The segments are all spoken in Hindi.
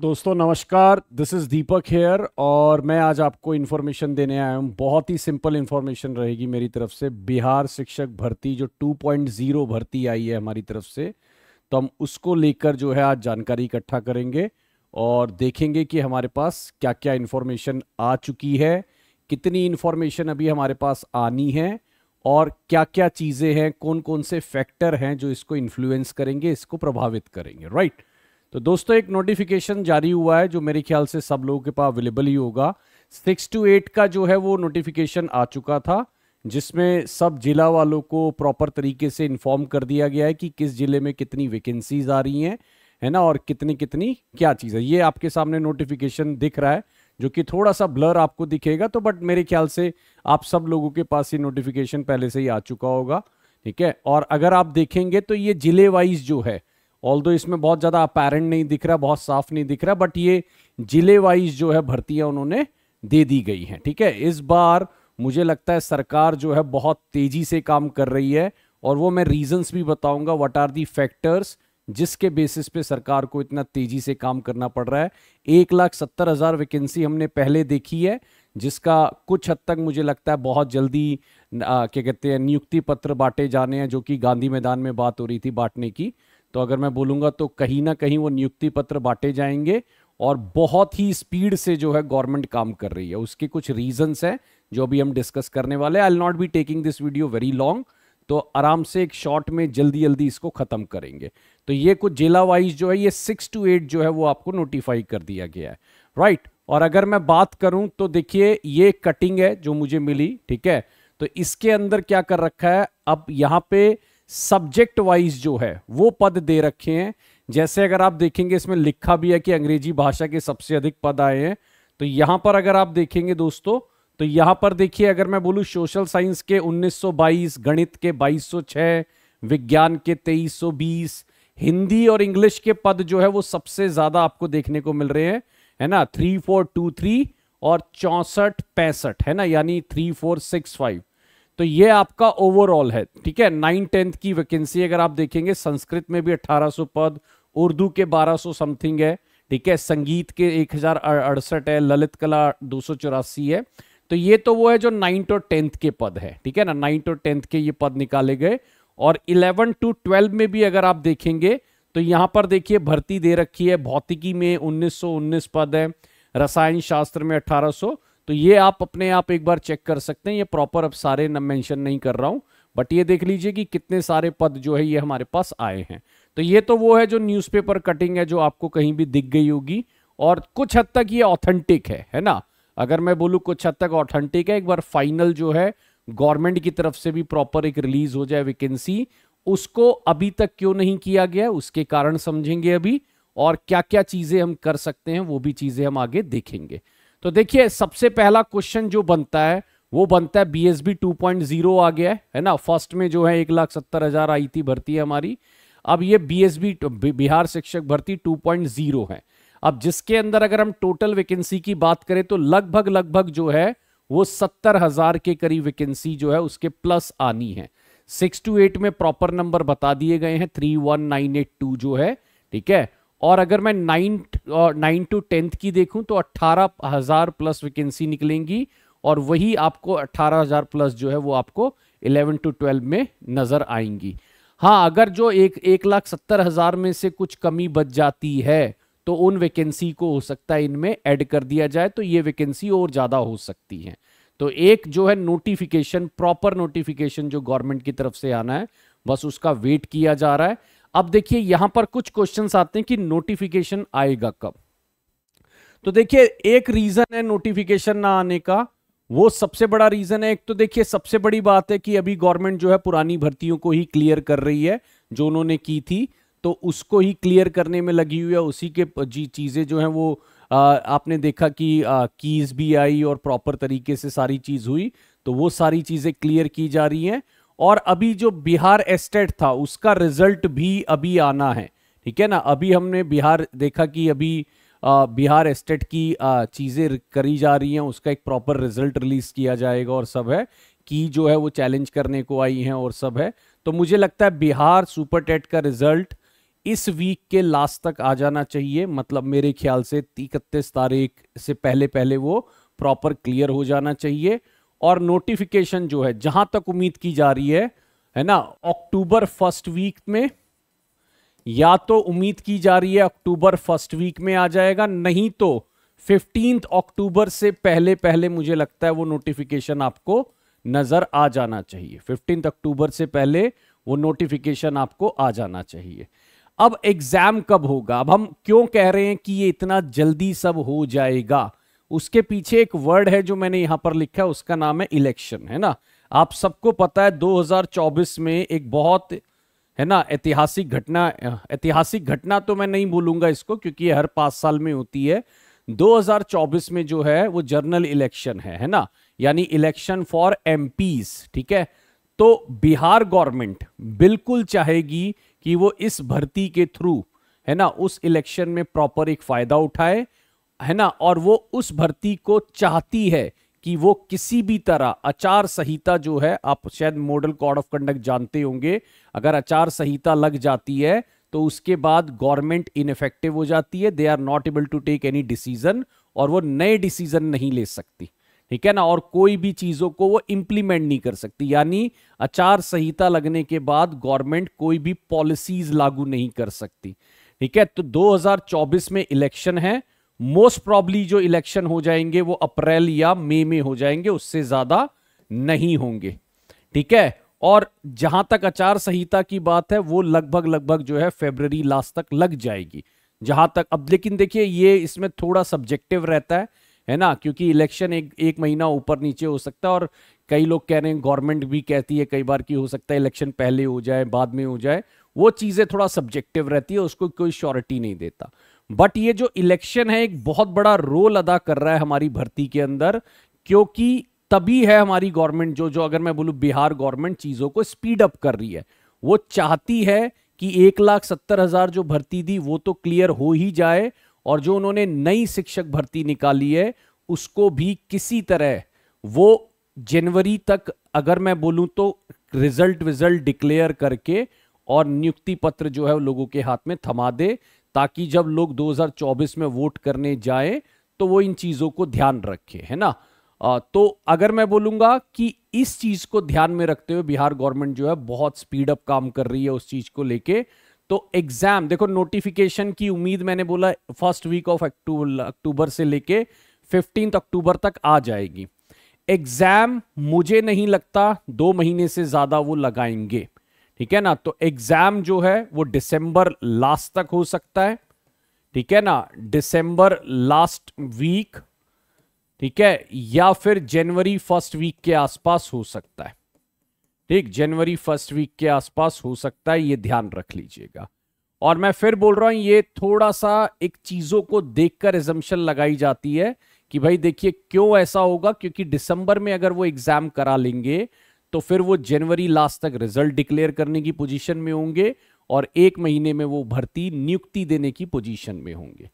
दोस्तों नमस्कार दिस इज़ दीपक हेयर और मैं आज आपको इन्फॉर्मेशन देने आया हूँ बहुत ही सिंपल इन्फॉर्मेशन रहेगी मेरी तरफ से बिहार शिक्षक भर्ती जो 2.0 भर्ती आई है हमारी तरफ से तो हम उसको लेकर जो है आज जानकारी इकट्ठा करेंगे और देखेंगे कि हमारे पास क्या क्या इन्फॉर्मेशन आ चुकी है कितनी इन्फॉर्मेशन अभी हमारे पास आनी है और क्या क्या चीज़ें हैं कौन कौन से फैक्टर हैं जो इसको इन्फ्लुएंस करेंगे इसको प्रभावित करेंगे राइट right? तो दोस्तों एक नोटिफिकेशन जारी हुआ है जो मेरे ख्याल से सब लोगों के पास अवेलेबल ही होगा सिक्स टू एट का जो है वो नोटिफिकेशन आ चुका था जिसमें सब जिला वालों को प्रॉपर तरीके से इन्फॉर्म कर दिया गया है कि किस जिले में कितनी वैकेंसीज आ रही हैं है ना और कितनी कितनी क्या चीज़ है ये आपके सामने नोटिफिकेशन दिख रहा है जो कि थोड़ा सा ब्लर आपको दिखेगा तो बट मेरे ख्याल से आप सब लोगों के पास ये नोटिफिकेशन पहले से ही आ चुका होगा ठीक है और अगर आप देखेंगे तो ये जिले वाइज जो है ऑल इसमें बहुत ज़्यादा अपेरेंट नहीं दिख रहा बहुत साफ नहीं दिख रहा बट ये जिले वाइज जो है भर्तियाँ उन्होंने दे दी गई हैं ठीक है इस बार मुझे लगता है सरकार जो है बहुत तेज़ी से काम कर रही है और वो मैं रीजंस भी बताऊंगा व्हाट आर दी फैक्टर्स जिसके बेसिस पे सरकार को इतना तेजी से काम करना पड़ रहा है एक लाख सत्तर हज़ार वैकेंसी हमने पहले देखी है जिसका कुछ हद तक मुझे लगता है बहुत जल्दी क्या कहते हैं नियुक्ति पत्र बांटे जाने हैं जो कि गांधी मैदान में बात हो रही थी बांटने की तो अगर मैं बोलूंगा तो कहीं ना कहीं वो नियुक्ति पत्र बांटे जाएंगे और बहुत ही स्पीड से जो है गवर्नमेंट काम कर रही है उसके कुछ रीजंस हैं जो अभी हम डिस्कस करने वाले I not be taking this video very long तो आराम से एक शॉर्ट में जल्दी जल्दी इसको ख़त्म करेंगे तो ये कुछ जिला वाइज जो है ये सिक्स टू एट जो है वो आपको नोटिफाई कर दिया गया है राइट right? और अगर मैं बात करूं तो देखिए ये कटिंग है जो मुझे मिली ठीक है तो इसके अंदर क्या कर रखा है अब यहाँ पे सब्जेक्ट वाइज जो है वो पद दे रखे हैं जैसे अगर आप देखेंगे इसमें लिखा भी है कि अंग्रेजी भाषा के सबसे अधिक पद आए हैं तो यहां पर अगर आप देखेंगे दोस्तों तो यहां पर देखिए अगर मैं बोलूं सोशल साइंस के 1922 गणित के 2206 विज्ञान के 2320 हिंदी और इंग्लिश के पद जो है वो सबसे ज्यादा आपको देखने को मिल रहे हैं है ना थ्री फोर टू थ्री और चौसठ पैंसठ है ना यानी थ्री फोर सिक्स फाइव तो ये आपका ओवरऑल है ठीक है नाइन टेंथ की वैकेंसी अगर आप देखेंगे संस्कृत में भी 1800 पद उर्दू के 1200 समथिंग है ठीक है संगीत के एक है ललित कला दो है तो ये तो वो है जो नाइन्थ और टेंथ के पद है ठीक है ना नाइन्थ और टेंथ के ये पद निकाले गए और इलेवन टू ट्वेल्व में भी अगर आप देखेंगे तो यहां पर देखिए भर्ती दे रखी है भौतिकी में 1919 पद है रसायन शास्त्र में 1800 तो ये आप अपने आप एक बार चेक कर सकते हैं ये प्रॉपर अब सारे मेंशन नहीं कर रहा हूं बट ये देख लीजिए कि कितने सारे पद जो है ये हमारे पास आए हैं तो ये तो वो है जो न्यूज़पेपर कटिंग है जो आपको कहीं भी दिख गई होगी और कुछ हद तक ये ऑथेंटिक है है ना अगर मैं बोलूँ कुछ हद तक ऑथेंटिक है एक बार फाइनल जो है गवर्नमेंट की तरफ से भी प्रॉपर एक रिलीज हो जाए वैकेंसी उसको अभी तक क्यों नहीं किया गया उसके कारण समझेंगे अभी और क्या क्या चीज़ें हम कर सकते हैं वो भी चीज़ें हम आगे देखेंगे तो देखिए सबसे पहला क्वेश्चन जो बनता है वो बनता है B S B two point zero आ गया है है ना फर्स्ट में जो है एक लाख सत्तर हजार आई थी भर्ती हमारी अब ये बी एस बी बिहार शिक्षक भर्ती टू पॉइंट जीरो है अब जिसके अंदर अगर हम टोटल वैकेंसी की बात करें तो लगभग लगभग जो है वो सत्तर हजार के करीब वैकेंसी जो है उसके प्लस आनी है सिक्स टू एट में प्रॉपर नंबर बता दिए गए हैं three one nine eight two जो है ठीक है और अगर मैं नाइन और नाइन टू टेंथ की देखूं तो अट्ठारह हज़ार प्लस वैकेंसी निकलेंगी और वही आपको अट्ठारह हज़ार प्लस जो है वो आपको इलेवन टू ट्वेल्व में नज़र आएंगी हाँ अगर जो एक एक लाख सत्तर हज़ार में से कुछ कमी बच जाती है तो उन वैकेंसी को हो सकता है इनमें ऐड कर दिया जाए तो ये वैकेंसी और ज़्यादा हो सकती हैं तो एक जो है नोटिफिकेशन प्रॉपर नोटिफिकेशन जो गवर्नमेंट की तरफ से आना है बस उसका वेट किया जा रहा है अब देखिए यहां पर कुछ क्वेश्चन आते हैं कि नोटिफिकेशन आएगा कब तो देखिए एक रीजन है नोटिफिकेशन ना आने का वो सबसे बड़ा रीजन है एक तो देखिए सबसे बड़ी बात है कि अभी गवर्नमेंट जो है पुरानी भर्तियों को ही क्लियर कर रही है जो उन्होंने की थी तो उसको ही क्लियर करने में लगी हुई है उसी के जी चीज़ें जो है वो आ, आपने देखा कि आ, कीज भी आई और प्रॉपर तरीके से सारी चीज़ हुई तो वो सारी चीज़ें क्लियर की जा रही हैं और अभी जो बिहार एस्टेट था उसका रिजल्ट भी अभी आना है ठीक है ना अभी हमने बिहार देखा कि अभी आ, बिहार एस्टेट की चीज़ें करी जा रही हैं उसका एक प्रॉपर रिजल्ट रिलीज किया जाएगा और सब है की जो है वो चैलेंज करने को आई हैं और सब है तो मुझे लगता है बिहार सुपर टेट का रिजल्ट इस वीक के लास्ट तक आ जाना चाहिए मतलब मेरे ख्याल से इकतीस तारीख से पहले पहले वो प्रॉपर क्लियर हो जाना चाहिए और नोटिफिकेशन जो है जहां तक उम्मीद की जा रही है है ना अक्टूबर फर्स्ट वीक में या तो उम्मीद की जा रही है अक्टूबर फर्स्ट वीक में आ जाएगा नहीं तो फिफ्टीन अक्टूबर से पहले पहले मुझे लगता है वो नोटिफिकेशन आपको नजर आ जाना चाहिए फिफ्टीन अक्टूबर से पहले वो नोटिफिकेशन आपको आ जाना चाहिए अब एग्जाम कब होगा अब हम क्यों कह रहे हैं कि ये इतना जल्दी सब हो जाएगा उसके पीछे एक वर्ड है जो मैंने यहां पर लिखा है उसका नाम है इलेक्शन है ना आप सबको पता है 2024 में एक बहुत है ना ऐतिहासिक घटना ऐतिहासिक घटना तो मैं नहीं बोलूंगा इसको क्योंकि हर पांच साल में होती है 2024 में जो है वो जर्नल इलेक्शन है है ना यानी इलेक्शन फॉर एमपीज ठीक है तो बिहार गवर्नमेंट बिल्कुल चाहेगी कि वो इस भर्ती के थ्रू है ना उस इलेक्शन में प्रॉपर एक फायदा उठाए है ना और वो उस भर्ती को चाहती है कि वो किसी भी तरह आचार संहिता जो है आप शायद मॉडल कोड ऑफ कंडक्ट जानते होंगे अगर आचार संहिता लग जाती है तो उसके बाद गवर्नमेंट इनफेक्टिव हो जाती है they are not able to take any decision और वो नए डिसीजन नहीं ले सकती ठीक है ना और कोई भी चीज़ों को वो इंप्लीमेंट नहीं कर सकती यानी आचार संहिता लगने के बाद गवर्नमेंट कोई भी पॉलिसीज लागू नहीं कर सकती ठीक है तो 2024 में इलेक्शन है मोस्ट प्रॉब्ली जो इलेक्शन हो जाएंगे वो अप्रैल या मई में हो जाएंगे उससे ज़्यादा नहीं होंगे ठीक है और जहां तक आचार संहिता की बात है वो लगभग लगभग जो है फेबररी लास्ट तक लग जाएगी जहां तक अब लेकिन देखिए ये इसमें थोड़ा सब्जेक्टिव रहता है है ना क्योंकि इलेक्शन एक एक महीना ऊपर नीचे हो सकता है और कई लोग कह रहे हैं गवर्नमेंट भी कहती है कई बार की हो सकता है इलेक्शन पहले हो जाए बाद में हो जाए वो चीज़ें थोड़ा सब्जेक्टिव रहती है उसको कोई श्योरिटी नहीं देता बट ये जो इलेक्शन है एक बहुत बड़ा रोल अदा कर रहा है हमारी भर्ती के अंदर क्योंकि तभी है हमारी गवर्नमेंट जो जो अगर मैं बोलूं बिहार गवर्नमेंट चीज़ों को स्पीड अप कर रही है वो चाहती है कि एक लाख सत्तर हज़ार जो भर्ती थी वो तो क्लियर हो ही जाए और जो उन्होंने नई शिक्षक भर्ती निकाली है उसको भी किसी तरह वो जनवरी तक अगर मैं बोलूं तो रिजल्ट विजल्ट डिक्लेयर करके और नियुक्ति पत्र जो है लोगों के हाथ में थमा दे ताकि जब लोग 2024 में वोट करने जाएं तो वो इन चीज़ों को ध्यान रखे है ना आ, तो अगर मैं बोलूंगा कि इस चीज़ को ध्यान में रखते हुए बिहार गवर्नमेंट जो है बहुत स्पीड अप काम कर रही है उस चीज़ को लेके तो एग्ज़ाम देखो नोटिफिकेशन की उम्मीद मैंने बोला फर्स्ट वीक ऑफ अक्टूबर से लेके फिफ्टीन अक्टूबर तक आ जाएगी एग्ज़ाम मुझे नहीं लगता दो महीने से ज़्यादा वो लगाएंगे ठीक है ना तो एग्जाम जो है वो दिसंबर लास्ट तक हो सकता है ठीक है ना दिसंबर लास्ट वीक ठीक है या फिर जनवरी फर्स्ट वीक के आसपास हो सकता है ठीक जनवरी फर्स्ट वीक के आसपास हो सकता है ये ध्यान रख लीजिएगा और मैं फिर बोल रहा हूं ये थोड़ा सा एक चीजों को देखकर एजम्पन लगाई जाती है कि भाई देखिए क्यों ऐसा होगा क्योंकि दिसंबर में अगर वो एग्जाम करा लेंगे तो फिर वो जनवरी लास्ट तक रिजल्ट डिक्लेयर करने की पोजीशन में होंगे और एक महीने में वो भर्ती नियुक्ति देने की पोजीशन में होंगे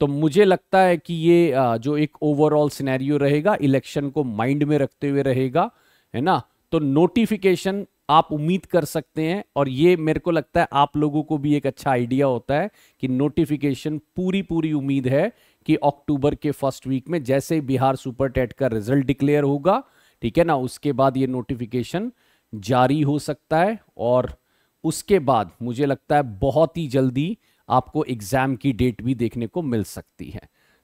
तो मुझे लगता है कि ये जो एक ओवरऑल सिनेरियो रहेगा इलेक्शन को माइंड में रखते हुए रहेगा है ना तो नोटिफिकेशन आप उम्मीद कर सकते हैं और ये मेरे को लगता है आप लोगों को भी एक अच्छा आइडिया होता है कि नोटिफिकेशन पूरी पूरी उम्मीद है कि अक्टूबर के फर्स्ट वीक में जैसे बिहार सुपर टेट का रिजल्ट डिक्लेयर होगा ठीक है ना उसके बाद ये नोटिफिकेशन जारी हो सकता है और उसके बाद मुझे लगता है बहुत ही जल्दी आपको एग्जाम की डेट भी देखने को मिल सकती है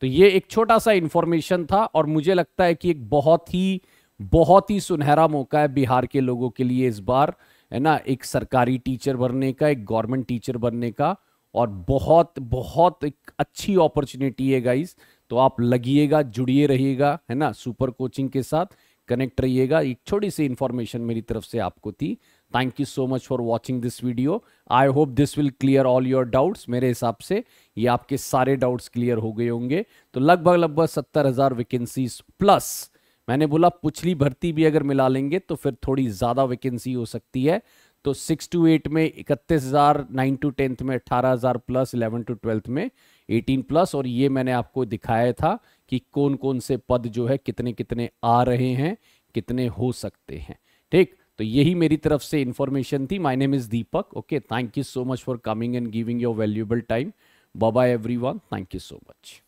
तो ये एक छोटा सा इंफॉर्मेशन था और मुझे लगता है कि एक बहुत ही बहुत ही सुनहरा मौका है बिहार के लोगों के लिए इस बार है ना एक सरकारी टीचर बनने का एक गवर्नमेंट टीचर बनने का और बहुत बहुत एक अच्छी अपॉर्चुनिटी है गाइस तो आप लगिएगा जुड़िए रहिएगा है ना सुपर कोचिंग के साथ कनेक्ट रहिएगा एक छोटी सी इन्फॉर्मेशन मेरी तरफ से आपको थी thank you so much for watching this video I hope this will clear all your doubts मेरे हिसाब से ये आपके सारे डाउट्स क्लियर हो गए होंगे तो लगभग लगभग सत्तर हज़ार वैकेंसीज प्लस मैंने बोला पिछली भर्ती भी अगर मिला लेंगे तो फिर थोड़ी ज़्यादा वैकेंसी हो सकती है तो सिक्स टू एट में इकतीस हज़ार नाइन टू टेंथ में अट्ठारह हज़ार प्लस इलेवन टू ट्वेल्थ में 18 प्लस और ये मैंने आपको दिखाया था कि कौन कौन से पद जो है कितने कितने आ रहे हैं कितने हो सकते हैं ठीक तो यही मेरी तरफ से इंफॉर्मेशन थी my name is Deepak okay thank you so much for coming and giving your valuable time bye everyone thank you so much